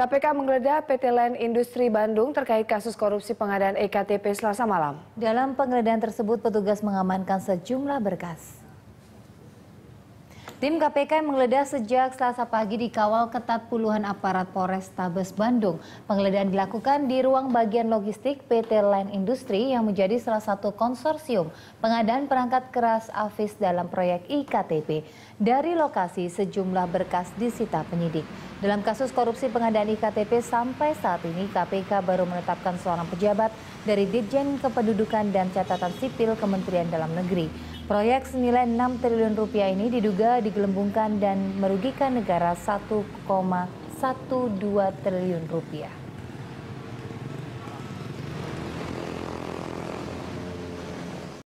KPK menggeledah PT Line Industri Bandung terkait kasus korupsi pengadaan EKTP selasa malam. Dalam penggeledahan tersebut, petugas mengamankan sejumlah berkas. Tim KPK menggeledah sejak selasa pagi dikawal ketat puluhan aparat Polres Tabes Bandung. Penggeledahan dilakukan di ruang bagian logistik PT Line Industri yang menjadi salah satu konsorsium pengadaan perangkat keras AFIS dalam proyek IKTP. E Dari lokasi sejumlah berkas disita penyidik. Dalam kasus korupsi pengadaan IKTP sampai saat ini KPK baru menetapkan seorang pejabat dari Dirjen Kependudukan dan Catatan Sipil Kementerian Dalam Negeri. Proyek senilai 6 triliun rupiah ini diduga digelembungkan dan merugikan negara 1,12 triliun rupiah.